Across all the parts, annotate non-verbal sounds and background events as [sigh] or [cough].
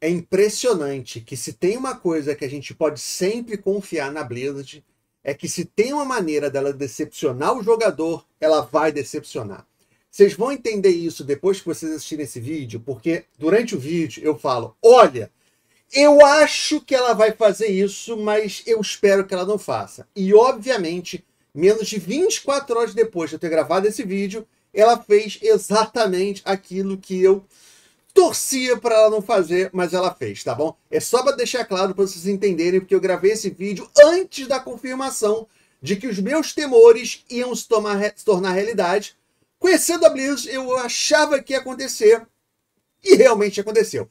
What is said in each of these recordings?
é impressionante que se tem uma coisa que a gente pode sempre confiar na Blizzard, é que se tem uma maneira dela decepcionar o jogador, ela vai decepcionar. Vocês vão entender isso depois que vocês assistirem esse vídeo, porque durante o vídeo eu falo: olha, eu acho que ela vai fazer isso, mas eu espero que ela não faça. E obviamente, menos de 24 horas depois de eu ter gravado esse vídeo, ela fez exatamente aquilo que eu torcia para ela não fazer, mas ela fez, tá bom? É só para deixar claro para vocês entenderem, porque eu gravei esse vídeo antes da confirmação de que os meus temores iam se, tomar, se tornar realidade. Conhecendo a Blizz, eu achava que ia acontecer e realmente aconteceu.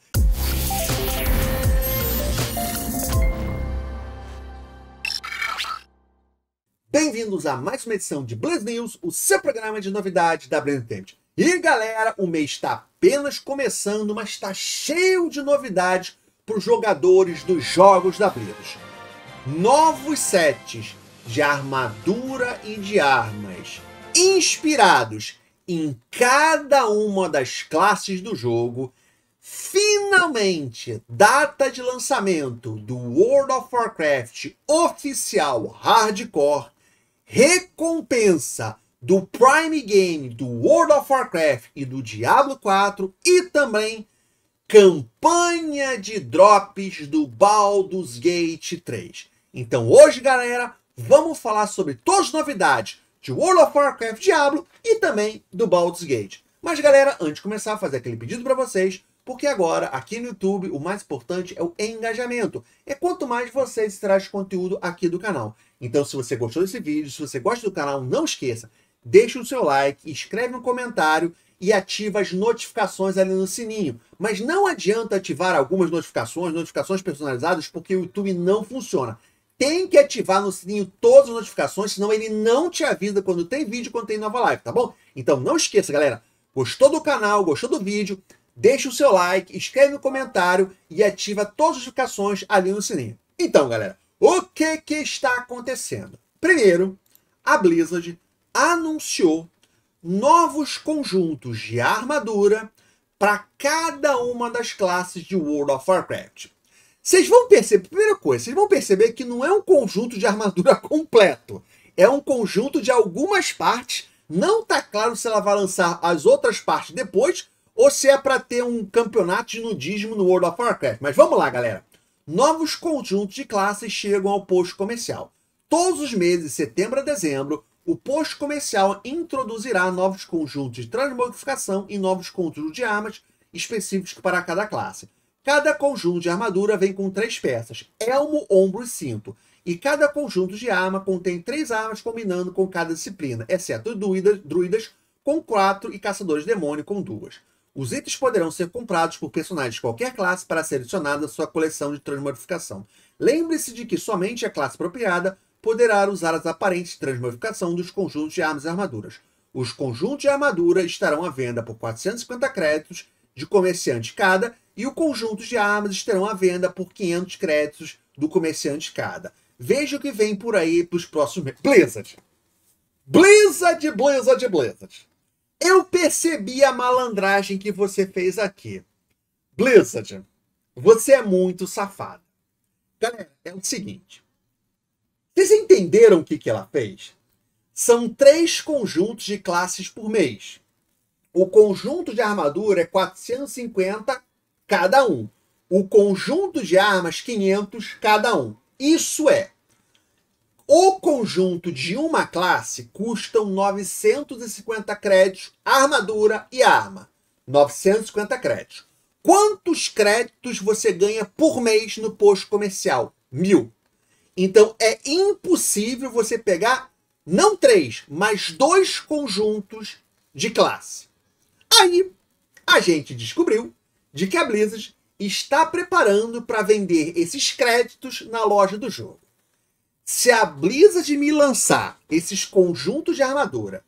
Bem-vindos a mais uma edição de Blizz News, o seu programa de novidades da Blizz Entertainment. E galera, o mês está apenas começando, mas está cheio de novidades para os jogadores dos Jogos da Blizzard. Novos sets de armadura e de armas, inspirados em cada uma das classes do jogo. Finalmente, data de lançamento do World of Warcraft oficial Hardcore recompensa do Prime Game, do World of Warcraft e do Diablo 4 e também campanha de drops do Baldur's Gate 3. Então hoje, galera, vamos falar sobre todas as novidades de World of Warcraft Diablo e também do Baldur's Gate. Mas galera, antes de começar a fazer aquele pedido para vocês, porque agora, aqui no YouTube, o mais importante é o engajamento. É quanto mais vocês traz conteúdo aqui do canal. Então, se você gostou desse vídeo, se você gosta do canal, não esqueça deixa o seu like, escreve um comentário e ativa as notificações ali no sininho. Mas não adianta ativar algumas notificações, notificações personalizadas, porque o YouTube não funciona. Tem que ativar no sininho todas as notificações, senão ele não te avisa quando tem vídeo, quando tem nova live, tá bom? Então não esqueça, galera. Gostou do canal, gostou do vídeo? Deixa o seu like, escreve um comentário e ativa todas as notificações ali no sininho. Então, galera, o que que está acontecendo? Primeiro, a Blizzard anunciou novos conjuntos de armadura para cada uma das classes de World of Warcraft. Vocês vão perceber, primeira coisa, vocês vão perceber que não é um conjunto de armadura [laughs] completo. É um conjunto de algumas partes. Não está claro se ela vai lançar as outras partes depois ou se é para ter um campeonato de nudismo no World of Warcraft. Mas vamos lá, galera. Novos conjuntos de classes chegam ao posto comercial. Todos os meses, de setembro a dezembro, o posto comercial introduzirá novos conjuntos de transmodificação e novos conjuntos de armas específicos para cada classe. Cada conjunto de armadura vem com três peças: elmo, ombro e cinto. E cada conjunto de arma contém três armas combinando com cada disciplina, exceto druidas, druidas com quatro e caçadores de demônio com duas. Os itens poderão ser comprados por personagens de qualquer classe para ser adicionado à sua coleção de transmodificação. Lembre-se de que somente a classe apropriada poderá usar as aparentes transmodificação dos conjuntos de armas e armaduras. Os conjuntos de armadura estarão à venda por 450 créditos de comerciante cada e o conjunto de armas estarão à venda por 500 créditos do comerciante cada. Veja o que vem por aí para os próximos Blizzard! Blizzard, Blizzard, Blizzard! Eu percebi a malandragem que você fez aqui. Blizzard, você é muito safado. Galera, é o seguinte. Vocês entenderam o que, que ela fez? São três conjuntos de classes por mês. O conjunto de armadura é 450 cada um. O conjunto de armas, 500 cada um. Isso é, o conjunto de uma classe custam 950 créditos, armadura e arma. 950 créditos. Quantos créditos você ganha por mês no posto comercial? Mil. Então é impossível você pegar não três, mas dois conjuntos de classe. Aí a gente descobriu de que a Blizzard está preparando para vender esses créditos na loja do jogo. Se a Blizzard me lançar esses conjuntos de armadura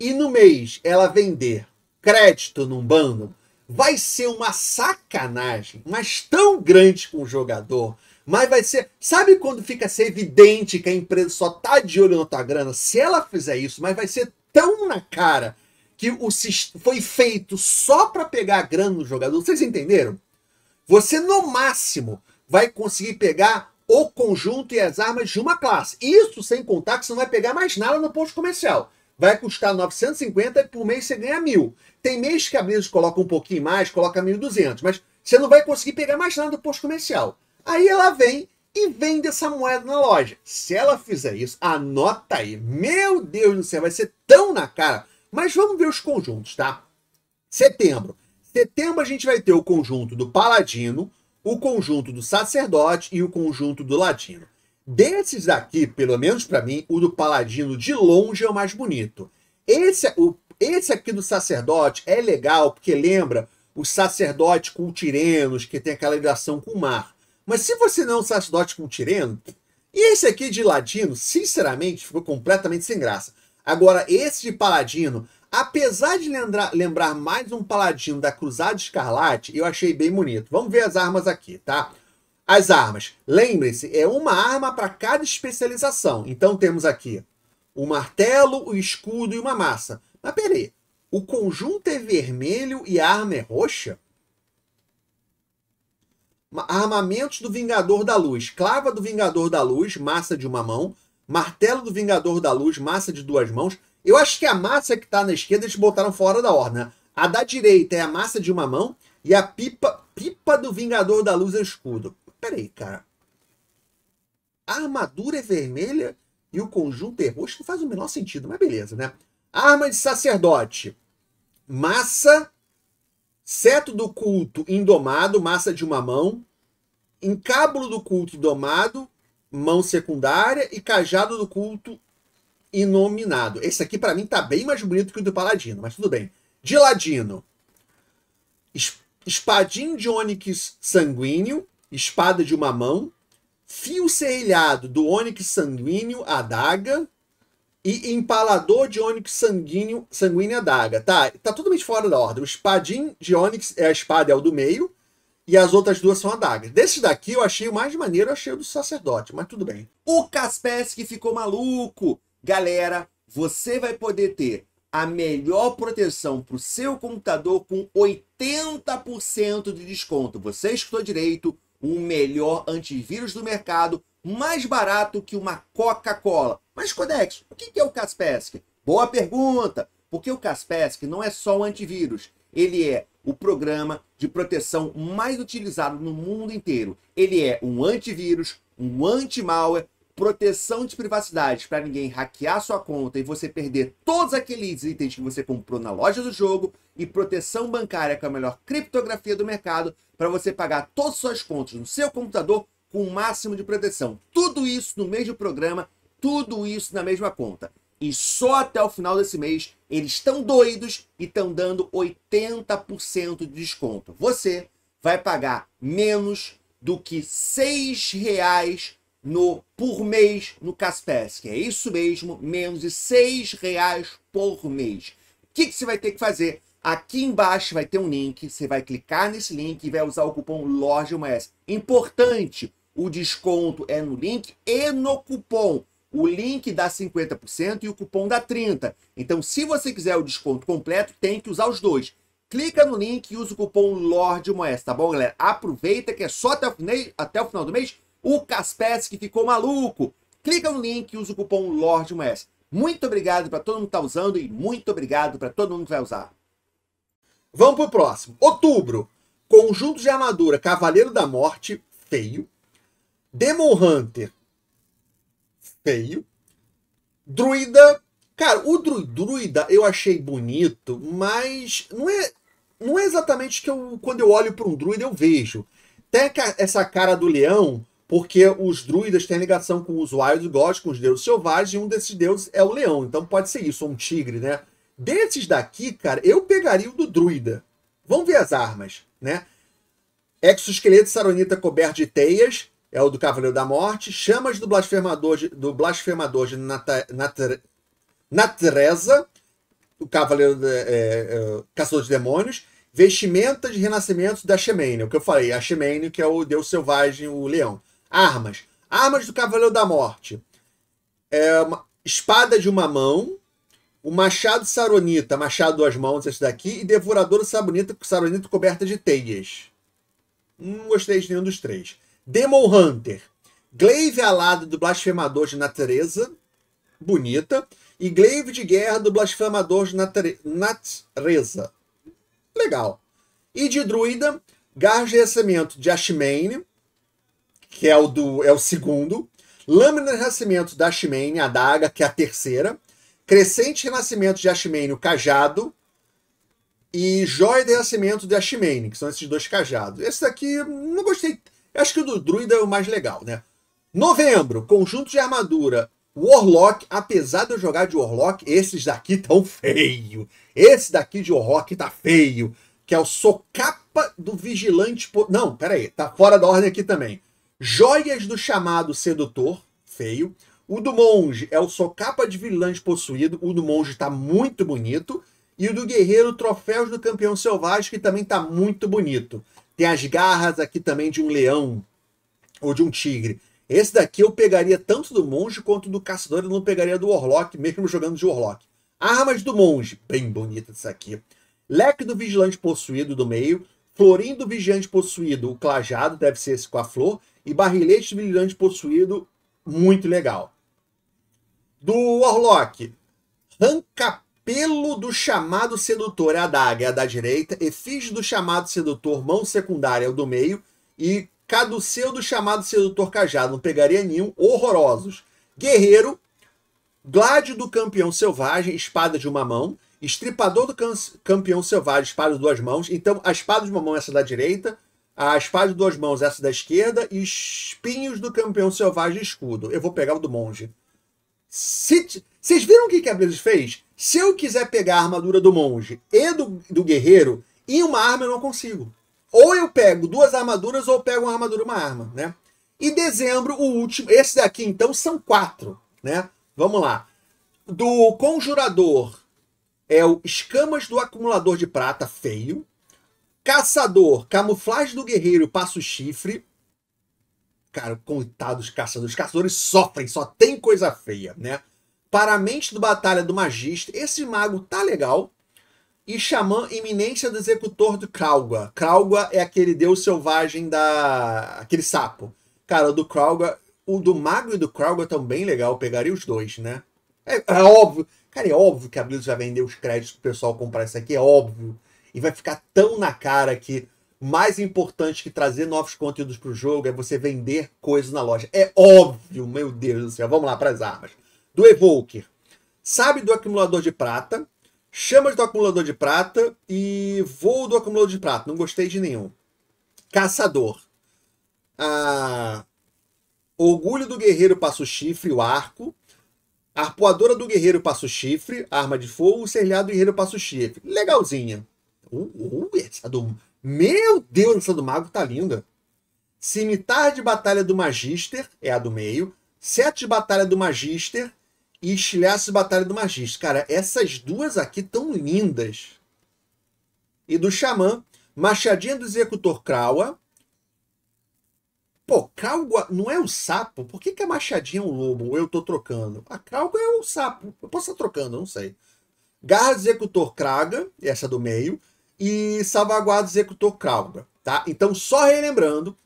e no mês ela vender crédito num bando, vai ser uma sacanagem, mas tão grande com o jogador mas vai ser. Sabe quando fica ser evidente que a empresa só tá de olho na tua grana? Se ela fizer isso, mas vai ser tão na cara que o foi feito só para pegar a grana do jogador. Vocês entenderam? Você no máximo vai conseguir pegar o conjunto e as armas de uma classe. Isso sem contar que você não vai pegar mais nada no posto comercial. Vai custar 950 e por mês você ganha mil. Tem mês que a Blizzard coloca um pouquinho mais, coloca 1.200, mas você não vai conseguir pegar mais nada no posto comercial. Aí ela vem e vende essa moeda na loja. Se ela fizer isso, anota aí. Meu Deus do céu, vai ser tão na cara. Mas vamos ver os conjuntos, tá? Setembro. Setembro a gente vai ter o conjunto do paladino, o conjunto do sacerdote e o conjunto do ladino. Desses aqui, pelo menos para mim, o do paladino de longe é o mais bonito. Esse, o, esse aqui do sacerdote é legal porque lembra os sacerdotes tirenos, que tem aquela ligação com o mar. Mas se você não é um sacerdote com tireno, e esse aqui de ladino, sinceramente, ficou completamente sem graça. Agora, esse de paladino, apesar de lembrar, lembrar mais um paladino da Cruzada Escarlate, eu achei bem bonito. Vamos ver as armas aqui, tá? As armas, lembre se é uma arma para cada especialização. Então temos aqui o martelo, o escudo e uma massa. Mas peraí, o conjunto é vermelho e a arma é roxa? Armamentos do Vingador da Luz. Clava do Vingador da Luz, massa de uma mão. Martelo do Vingador da Luz, massa de duas mãos. Eu acho que a massa que tá na esquerda eles botaram fora da ordem. Né? A da direita é a massa de uma mão e a pipa pipa do Vingador da Luz é o escudo. Peraí, cara. A armadura é vermelha e o conjunto é roxo. Não faz o menor sentido, mas beleza, né? Arma de sacerdote. Massa Seto do culto indomado, massa de uma mão. Encábulo do culto domado, mão secundária. E cajado do culto inominado. Esse aqui, para mim, tá bem mais bonito que o do Paladino, mas tudo bem. De Ladino. Espadim de ônix sanguíneo, espada de uma mão. Fio serrilhado do ônix sanguíneo, adaga e empalador de ônix sanguíneo, sanguínea daga. Tá, tá totalmente fora da ordem. O espadim de ônix é a espada, é o do meio, e as outras duas são adagas. Desse daqui eu achei o mais maneiro, eu achei o do sacerdote, mas tudo bem. O Kaspersky ficou maluco. Galera, você vai poder ter a melhor proteção para o seu computador com 80% de desconto. Você escutou direito, o melhor antivírus do mercado mais barato que uma Coca-Cola. Mas, Codex, o que é o Kaspersky? Boa pergunta! Porque o Kaspersky não é só um antivírus, ele é o programa de proteção mais utilizado no mundo inteiro. Ele é um antivírus, um anti-malware, proteção de privacidade para ninguém hackear sua conta e você perder todos aqueles itens que você comprou na loja do jogo e proteção bancária com é a melhor criptografia do mercado para você pagar todas as suas contas no seu computador com o máximo de proteção. Tudo isso no mesmo programa, tudo isso na mesma conta. E só até o final desse mês eles estão doidos e estão dando 80% de desconto. Você vai pagar menos do que R$ 6,00 no, por mês no Caspesk. É isso mesmo, menos de R$ reais por mês. O que, que você vai ter que fazer? Aqui embaixo vai ter um link, você vai clicar nesse link e vai usar o cupom LOJAUMAES. Importante, o desconto é no link e no cupom. O link dá 50% e o cupom dá 30%. Então, se você quiser o desconto completo, tem que usar os dois. Clica no link e usa o cupom Lorde tá bom, galera? Aproveita que é só até o, até o final do mês. O Caspes que ficou maluco. Clica no link e usa o cupom Lorde Muito obrigado para todo mundo que tá usando e muito obrigado para todo mundo que vai usar. Vamos pro próximo. Outubro. Conjunto de armadura Cavaleiro da Morte, feio. Demon Hunter, feio. Druida, cara, o Druida eu achei bonito, mas não é, não é exatamente que eu, quando eu olho para um Druida eu vejo. Tem essa cara do leão, porque os druidas têm ligação com os Wild Gods, com os deuses selvagens, e um desses deuses é o leão, então pode ser isso, um tigre, né? Desses daqui, cara, eu pegaria o do druida. Vamos ver as armas, né? Exoesqueleto saronita coberto de teias, é o do Cavaleiro da Morte, Chamas do Blasfemador de, do Blasfemador de Nata, Natreza, o Cavaleiro de, é, é, Caçador de Demônios, Vestimenta de Renascimento da Xemene, o que eu falei, a Xemene, que é o Deus Selvagem, o Leão. Armas. Armas do Cavaleiro da Morte. É uma espada de uma mão, o machado saronita, machado duas mãos, esse daqui, e devorador saronita, saronita coberta de teias. Não gostei de nenhum dos três. Demon Hunter. Glaive alado do Blasfemador de Natureza. Bonita. E Glaive de Guerra do Blasfemador de Natureza. Legal. E de Druida, Garra de Renascimento de Ashmane, que é o, do, é o segundo. Lâmina de Renascimento da Ashmane, a daga, que é a terceira. Crescente Renascimento de Ashmane, o cajado. E Joia de Renascimento de Ashmane, que são esses dois cajados. Esse daqui não gostei eu acho que o do druida é o mais legal, né? Novembro, conjunto de armadura. Warlock, apesar de eu jogar de Warlock, esses daqui tão feio. Esse daqui de Warlock tá feio. Que é o socapa do vigilante. Po... Não, peraí, tá fora da ordem aqui também. Joias do chamado sedutor, feio. O do monge é o socapa de vigilante possuído. O do monge tá muito bonito. E o do guerreiro, troféus do campeão selvagem, que também tá muito bonito tem as garras aqui também de um leão ou de um tigre. Esse daqui eu pegaria tanto do monge quanto do caçador, eu não pegaria do Warlock, mesmo jogando de Warlock. Armas do monge, bem bonita isso aqui. Leque do vigilante possuído do meio, florim do Vigilante possuído, o clajado, deve ser esse com a flor, e barrilete do vigilante possuído, muito legal. Do Warlock, ranca pelo do chamado sedutor, é a daga é a da direita, efígie do chamado sedutor, mão secundária é o do meio, e caduceu do chamado sedutor cajado, não pegaria nenhum, horrorosos. Guerreiro, gládio do campeão selvagem, espada de uma mão, estripador do campeão selvagem, espada de duas mãos, então a espada de uma mão é essa da direita, a espada de duas mãos é essa da esquerda, e espinhos do campeão selvagem escudo. Eu vou pegar o do monge. Sit vocês viram o que, que Blizzard fez? Se eu quiser pegar a armadura do monge e do, do guerreiro, em uma arma eu não consigo. Ou eu pego duas armaduras, ou eu pego uma armadura e uma arma, né? E dezembro, o último. Esse daqui, então, são quatro, né? Vamos lá. Do Conjurador é o Escamas do Acumulador de Prata, feio. Caçador, Camuflagem do Guerreiro, Passo Chifre. Cara, coitados caçadores. Os caçadores sofrem, só tem coisa feia, né? Para a mente do Batalha do Magista, esse mago tá legal. E Xamã, iminência do executor do Kralga. Kralga é aquele deus selvagem da. aquele sapo. Cara, o do Kralga. O do Mago e do Kralga tão bem legal. pegaria os dois, né? É, é, óbvio. Cara, é óbvio que a Blizzard vai vender os créditos pro pessoal comprar isso aqui. É óbvio. E vai ficar tão na cara que mais importante que trazer novos conteúdos pro jogo é você vender coisas na loja. É óbvio, meu Deus do céu. Vamos lá para as armas do Evoker. Sabe do acumulador de prata, chama do acumulador de prata e voo do acumulador de prata. Não gostei de nenhum. Caçador. Ah, orgulho do guerreiro passa o chifre, o arco. Arpoadora do guerreiro passa o chifre, arma de fogo. Serrilhado do guerreiro passa o chifre. Legalzinha. Uh, uh, é essa do... Meu Deus, essa do mago tá linda. Cimitar de batalha do Magister é a do meio. Sete de batalha do Magister e Estilhaço e Batalha do Magista. Cara, essas duas aqui tão lindas. E do Xamã, Machadinha do Executor Krawa. Pô, Krawa não é o sapo? Por que, que a Machadinha é um lobo? Eu tô trocando. A Krawa é um sapo. Eu posso estar trocando, não sei. Garra do Executor Kraga, essa do meio. E Salvaguarda do Executor Kraga, tá? Então, só relembrando,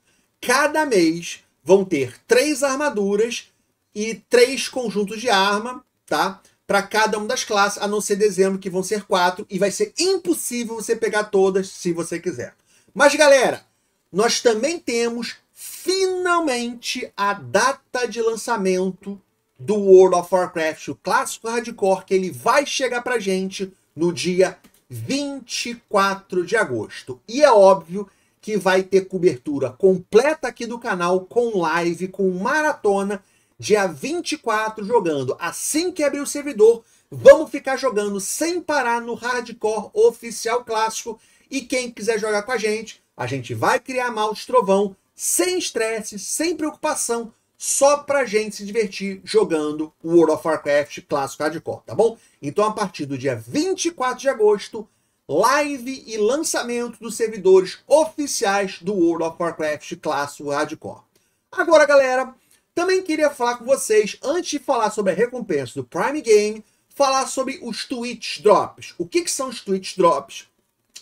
cada mês vão ter três armaduras e três conjuntos de arma, tá? Para cada uma das classes, a não ser dezembro, que vão ser quatro, e vai ser impossível você pegar todas se você quiser. Mas galera, nós também temos finalmente a data de lançamento do World of Warcraft, o clássico hardcore, que ele vai chegar pra gente no dia 24 de agosto. E é óbvio que vai ter cobertura completa aqui do canal, com live, com maratona dia 24 jogando. Assim que abrir o servidor, vamos ficar jogando sem parar no Hardcore Oficial Clássico. E quem quiser jogar com a gente, a gente vai criar mal de trovão, sem estresse, sem preocupação, só pra gente se divertir jogando World of Warcraft Clássico Hardcore, tá bom? Então a partir do dia 24 de agosto, live e lançamento dos servidores oficiais do World of Warcraft Clássico Hardcore. Agora, galera, também queria falar com vocês, antes de falar sobre a recompensa do Prime Game, falar sobre os Twitch Drops. O que, que são os Twitch Drops?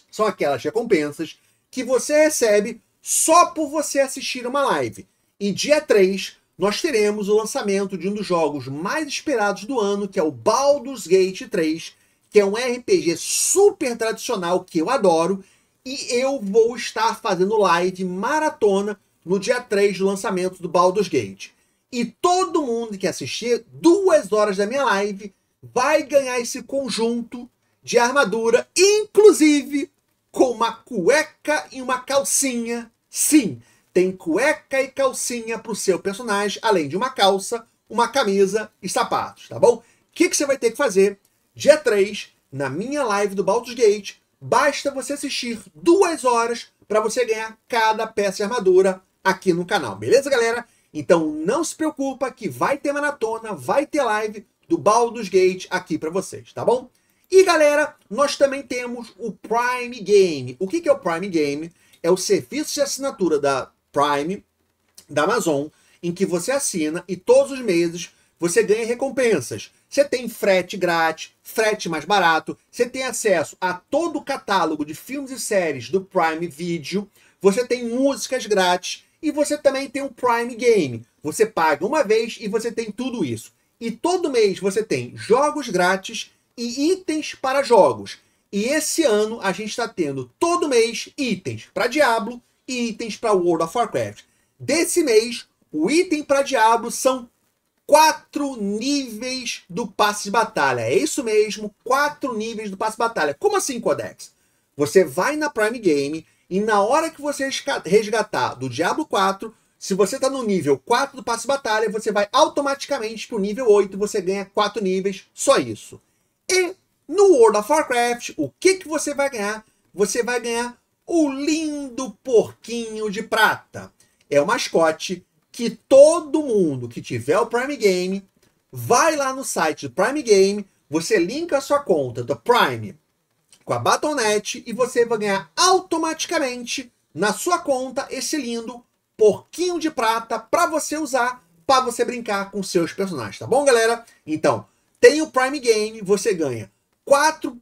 São aquelas recompensas que você recebe só por você assistir uma live. E dia 3, nós teremos o lançamento de um dos jogos mais esperados do ano, que é o Baldur's Gate 3, que é um RPG super tradicional que eu adoro, e eu vou estar fazendo live maratona no dia 3 do lançamento do Baldur's Gate. E todo mundo que assistir duas horas da minha live vai ganhar esse conjunto de armadura, inclusive com uma cueca e uma calcinha. Sim, tem cueca e calcinha para o seu personagem, além de uma calça, uma camisa e sapatos, tá bom? O que, que você vai ter que fazer? Dia 3, na minha live do Baldur's Gate, basta você assistir duas horas para você ganhar cada peça de armadura aqui no canal, beleza, galera? Então não se preocupa que vai ter maratona, vai ter live do Baldur's Gate aqui para vocês, tá bom? E galera, nós também temos o Prime Game. O que, que é o Prime Game? É o serviço de assinatura da Prime, da Amazon, em que você assina e todos os meses você ganha recompensas. Você tem frete grátis, frete mais barato, você tem acesso a todo o catálogo de filmes e séries do Prime Video, você tem músicas grátis e você também tem o Prime Game. Você paga uma vez e você tem tudo isso. E todo mês você tem jogos grátis e itens para jogos. E esse ano a gente está tendo todo mês itens para Diablo e itens para World of Warcraft. Desse mês, o item para Diablo são quatro níveis do passe de batalha. É isso mesmo, quatro níveis do passe de batalha. Como assim, Codex? Você vai na Prime Game, e na hora que você resgatar do Diablo 4, se você está no nível 4 do passe batalha, você vai automaticamente para o nível 8, você ganha 4 níveis, só isso. E no World of Warcraft, o que, que você vai ganhar? Você vai ganhar o lindo porquinho de prata. É o mascote que todo mundo que tiver o Prime Game vai lá no site do Prime Game, você linka a sua conta do Prime com a Batonet e você vai ganhar automaticamente na sua conta esse lindo porquinho de prata para você usar para você brincar com seus personagens, tá bom, galera? Então, tem o Prime Game, você ganha quatro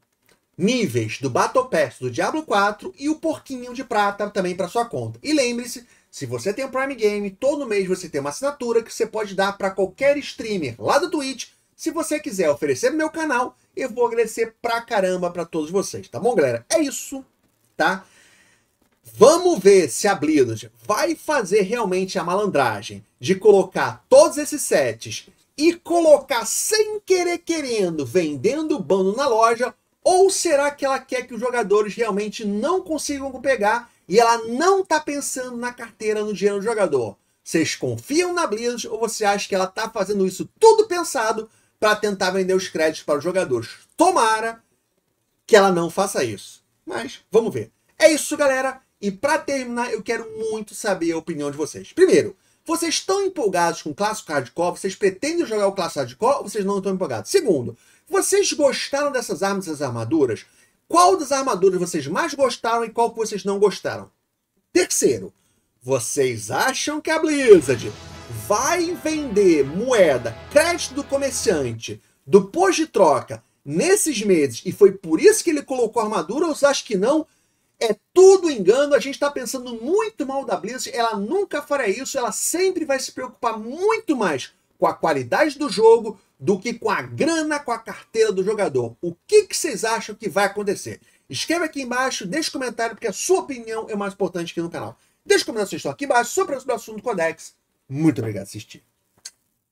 níveis do Battle Pass do Diablo 4 e o porquinho de prata também para sua conta. E lembre-se, se você tem o Prime Game, todo mês você tem uma assinatura que você pode dar para qualquer streamer lá do Twitch, se você quiser oferecer meu canal e vou agradecer pra caramba pra todos vocês, tá bom, galera? É isso, tá? Vamos ver se a Blizzard vai fazer realmente a malandragem de colocar todos esses sets e colocar sem querer querendo, vendendo o bando na loja, ou será que ela quer que os jogadores realmente não consigam pegar e ela não tá pensando na carteira, no dinheiro do jogador? Vocês confiam na Blizzard ou você acha que ela tá fazendo isso tudo pensado para tentar vender os créditos para os jogadores. Tomara que ela não faça isso. Mas vamos ver. É isso, galera. E para terminar, eu quero muito saber a opinião de vocês. Primeiro, vocês estão empolgados com o clássico hardcore? Vocês pretendem jogar o clássico hardcore ou vocês não estão empolgados? Segundo, vocês gostaram dessas armas, dessas armaduras? Qual das armaduras vocês mais gostaram e qual que vocês não gostaram? Terceiro, vocês acham que é a Blizzard vai vender moeda, crédito do comerciante, do posto de troca nesses meses, e foi por isso que ele colocou armadura, ou você acha que não? É tudo engano, a gente está pensando muito mal da Blizzard, ela nunca fará isso, ela sempre vai se preocupar muito mais com a qualidade do jogo do que com a grana, com a carteira do jogador. O que, que vocês acham que vai acontecer? Escreva aqui embaixo, deixe um comentário, porque a sua opinião é mais importante aqui no canal. Deixe um comentário se estão aqui embaixo sobre o assunto Codex muito obrigado por assistir.